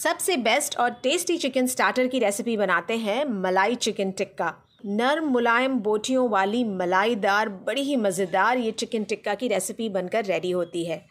सबसे बेस्ट और tasty chicken starter की रेसिपी बनाते हैं मलाई चिकन टिक्का नरम मुलायम बोटियों वाली मलाईदार बड़ी ही मज़ेदार ये चिकन टिक्का की रेसिपी बनकर रेडी होती है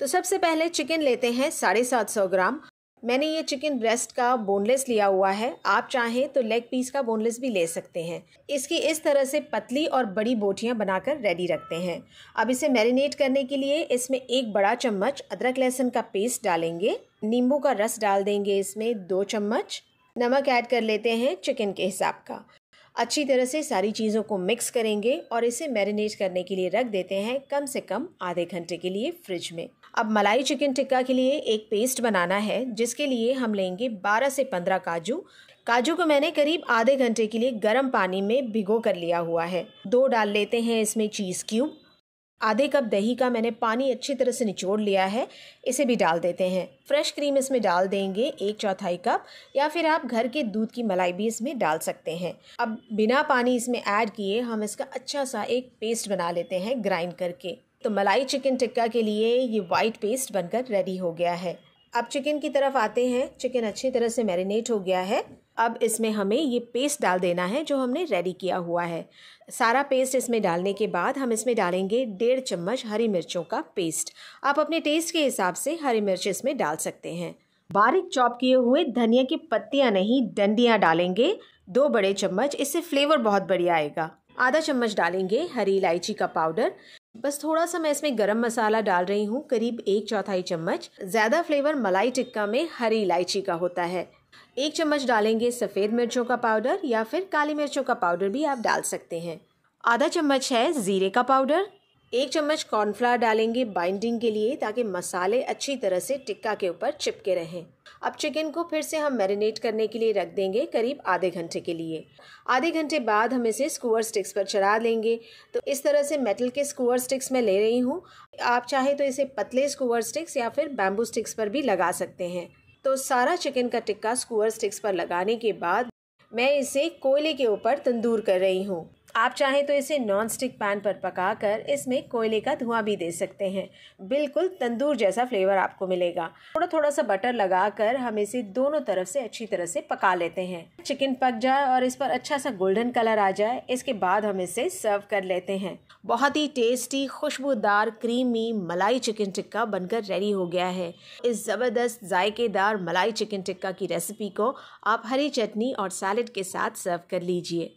तो सबसे पहले चिकन लेते हैं साढ़े सात सौ ग्राम मैंने ये चिकन ब्रेस्ट का बोनलेस लिया हुआ है आप चाहें तो लेग पीस का बोनलेस भी ले सकते हैं इसकी इस तरह से पतली और बड़ी बोटियाँ बनाकर रेडी रखते हैं अब इसे मैरिनेट करने के लिए इसमें एक बड़ा चम्मच अदरक लहसुन का पेस्ट डालेंगे नींबू का रस डाल देंगे इसमें दो चम्मच नमक ऐड कर लेते हैं चिकन के हिसाब का अच्छी तरह से सारी चीज़ों को मिक्स करेंगे और इसे मैरिनेट करने के लिए रख देते हैं कम से कम आधे घंटे के लिए फ्रिज में अब मलाई चिकन टिक्का के लिए एक पेस्ट बनाना है जिसके लिए हम लेंगे 12 से 15 काजू काजू को मैंने करीब आधे घंटे के लिए गर्म पानी में भिगो कर लिया हुआ है दो डाल लेते हैं इसमें चीज़ क्यूब आधे कप दही का मैंने पानी अच्छी तरह से निचोड़ लिया है इसे भी डाल देते हैं फ्रेश क्रीम इसमें डाल देंगे एक चौथाई कप या फिर आप घर के दूध की मलाई भी इसमें डाल सकते हैं अब बिना पानी इसमें ऐड किए हम इसका अच्छा सा एक पेस्ट बना लेते हैं ग्राइंड करके तो मलाई चिकन टिक्का के लिए ये वाइट पेस्ट बनकर रेडी हो गया है अब चिकन की तरफ आते हैं चिकन अच्छी तरह से मैरिनेट हो गया है अब इसमें हमें ये पेस्ट डाल देना है जो हमने रेडी किया हुआ है सारा पेस्ट इसमें डालने के बाद हम इसमें डालेंगे डेढ़ चम्मच हरी मिर्चों का पेस्ट आप अपने टेस्ट के हिसाब से हरी मिर्च इसमें डाल सकते हैं बारीक चॉप किए हुए धनिया की पत्तियाँ नहीं डंडियाँ डालेंगे दो बड़े चम्मच इससे फ्लेवर बहुत बढ़िया आएगा आधा चम्मच डालेंगे हरी इलायची का पाउडर बस थोड़ा सा मैं इसमें गरम मसाला डाल रही हूँ करीब एक चौथाई चम्मच ज़्यादा फ्लेवर मलाई टिक्का में हरी इलायची का होता है एक चम्मच डालेंगे सफ़ेद मिर्चों का पाउडर या फिर काली मिर्चों का पाउडर भी आप डाल सकते हैं आधा चम्मच है ज़ीरे का पाउडर एक चम्मच कॉर्नफ्लावर डालेंगे बाइंडिंग के लिए ताकि मसाले अच्छी तरह से टिक्का के ऊपर चिपके रहें अब चिकन को फिर से हम मैरिनेट करने के लिए रख देंगे करीब आधे घंटे के लिए आधे घंटे बाद हम इसे स्कूअर स्टिक्स पर चढ़ा लेंगे तो इस तरह से मेटल के स्कूअर स्टिक्स मैं ले रही हूँ आप चाहे तो इसे पतले स्कूअर स्टिक्स या फिर बैम्बू स्टिक्स पर भी लगा सकते हैं तो सारा चिकन का टिक्का स्कूअर स्टिक्स पर लगाने के बाद मैं इसे कोयले के ऊपर तंदूर कर रही हूँ आप चाहें तो इसे नॉन स्टिक पैन पर पकाकर इसमें कोयले का धुआं भी दे सकते हैं बिल्कुल तंदूर जैसा फ्लेवर आपको मिलेगा थोड़ा थोड़ा सा बटर लगाकर हम इसे दोनों तरफ से अच्छी तरह से पका लेते हैं चिकन पक जाए और इस पर अच्छा सा गोल्डन कलर आ जाए इसके बाद हम इसे सर्व कर लेते हैं बहुत ही टेस्टी खुशबूदार क्रीमी मलाई चिकन टिक्का बनकर रेडी हो गया है इस ज़बरदस्त जायकेदार मलाई चिकन टिक्का की रेसिपी को आप हरी चटनी और सैलड के साथ सर्व कर लीजिए